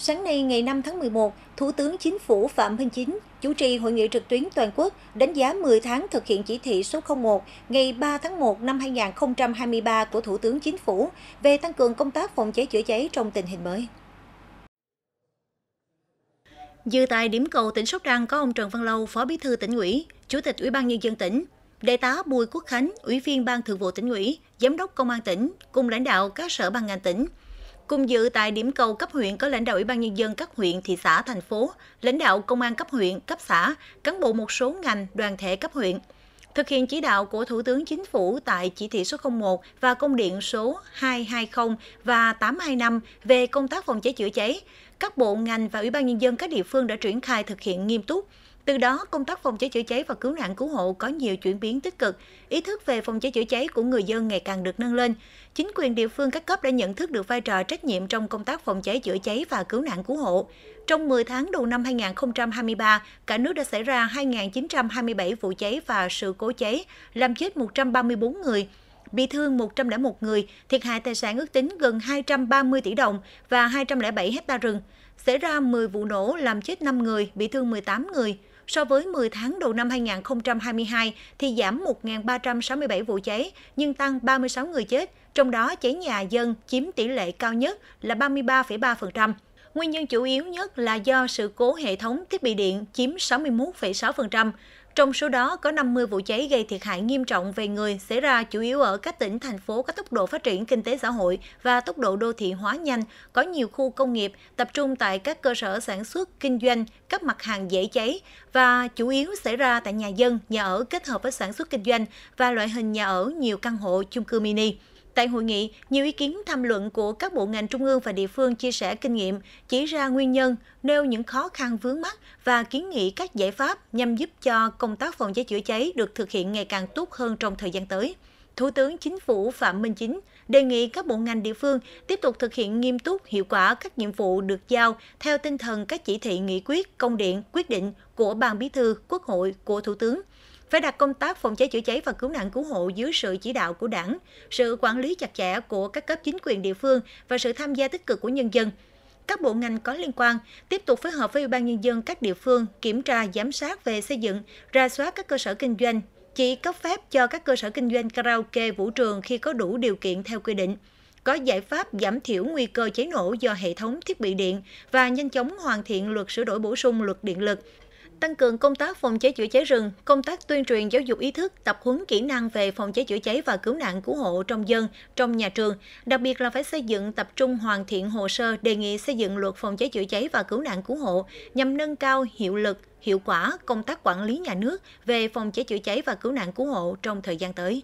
Sáng nay ngày 5 tháng 11, Thủ tướng Chính phủ Phạm Minh Chính chủ trì hội nghị trực tuyến toàn quốc đánh giá 10 tháng thực hiện chỉ thị số 01 ngày 3 tháng 1 năm 2023 của Thủ tướng Chính phủ về tăng cường công tác phòng cháy chữa cháy trong tình hình mới. Dự tại điểm cầu tỉnh Sóc Trăng có ông Trần Văn Lâu, Phó Bí thư tỉnh ủy, Chủ tịch Ủy ban nhân dân tỉnh, Đại tá Bùi Quốc Khánh, Ủy viên Ban Thường vụ tỉnh ủy, Giám đốc Công an tỉnh cùng lãnh đạo các sở ban ngành tỉnh, Cùng dự tại điểm cầu cấp huyện có lãnh đạo Ủy ban Nhân dân các huyện, thị xã, thành phố, lãnh đạo công an cấp huyện, cấp xã, cán bộ một số ngành, đoàn thể cấp huyện. Thực hiện chỉ đạo của Thủ tướng Chính phủ tại chỉ thị số 01 và công điện số 220 và 825 về công tác phòng cháy chữa cháy, các bộ ngành và Ủy ban Nhân dân các địa phương đã triển khai thực hiện nghiêm túc, từ đó, công tác phòng cháy chữa cháy và cứu nạn cứu hộ có nhiều chuyển biến tích cực, ý thức về phòng cháy chữa cháy của người dân ngày càng được nâng lên. Chính quyền địa phương các cấp đã nhận thức được vai trò trách nhiệm trong công tác phòng cháy chữa cháy và cứu nạn cứu hộ. Trong 10 tháng đầu năm 2023, cả nước đã xảy ra 2.927 vụ cháy và sự cố cháy, làm chết 134 người, bị thương 101 người, thiệt hại tài sản ước tính gần 230 tỷ đồng và 207 hecta rừng. Xảy ra 10 vụ nổ làm chết 5 người, bị thương 18 người. So với 10 tháng đầu năm 2022 thì giảm 1.367 vụ cháy nhưng tăng 36 người chết, trong đó cháy nhà dân chiếm tỷ lệ cao nhất là 33,3%. Nguyên nhân chủ yếu nhất là do sự cố hệ thống thiết bị điện chiếm 61,6%, trong số đó có 50 vụ cháy gây thiệt hại nghiêm trọng về người xảy ra chủ yếu ở các tỉnh, thành phố có tốc độ phát triển kinh tế xã hội và tốc độ đô thị hóa nhanh, có nhiều khu công nghiệp tập trung tại các cơ sở sản xuất, kinh doanh, các mặt hàng dễ cháy và chủ yếu xảy ra tại nhà dân, nhà ở kết hợp với sản xuất kinh doanh và loại hình nhà ở nhiều căn hộ chung cư mini. Tại hội nghị, nhiều ý kiến tham luận của các bộ ngành trung ương và địa phương chia sẻ kinh nghiệm, chỉ ra nguyên nhân, nêu những khó khăn vướng mắt và kiến nghị các giải pháp nhằm giúp cho công tác phòng cháy chữa cháy được thực hiện ngày càng tốt hơn trong thời gian tới. Thủ tướng Chính phủ Phạm Minh Chính đề nghị các bộ ngành địa phương tiếp tục thực hiện nghiêm túc hiệu quả các nhiệm vụ được giao theo tinh thần các chỉ thị nghị quyết, công điện, quyết định của Ban Bí thư, Quốc hội, của Thủ tướng phải đặt công tác phòng cháy chữa cháy và cứu nạn cứu hộ dưới sự chỉ đạo của đảng, sự quản lý chặt chẽ của các cấp chính quyền địa phương và sự tham gia tích cực của nhân dân các bộ ngành có liên quan tiếp tục phối hợp với Ủy ban Nhân dân các địa phương kiểm tra, giám sát về xây dựng, ra soát các cơ sở kinh doanh, chỉ cấp phép cho các cơ sở kinh doanh karaoke vũ trường khi có đủ điều kiện theo quy định có giải pháp giảm thiểu nguy cơ cháy nổ do hệ thống thiết bị điện và nhanh chóng hoàn thiện luật sửa đổi bổ sung luật điện lực tăng cường công tác phòng cháy chữa cháy rừng, công tác tuyên truyền giáo dục ý thức, tập huấn kỹ năng về phòng cháy chữa cháy và cứu nạn cứu hộ trong dân, trong nhà trường, đặc biệt là phải xây dựng tập trung hoàn thiện hồ sơ đề nghị xây dựng luật phòng cháy chữa cháy và cứu nạn cứu hộ nhằm nâng cao hiệu lực, hiệu quả công tác quản lý nhà nước về phòng cháy chữa cháy và cứu nạn cứu hộ trong thời gian tới.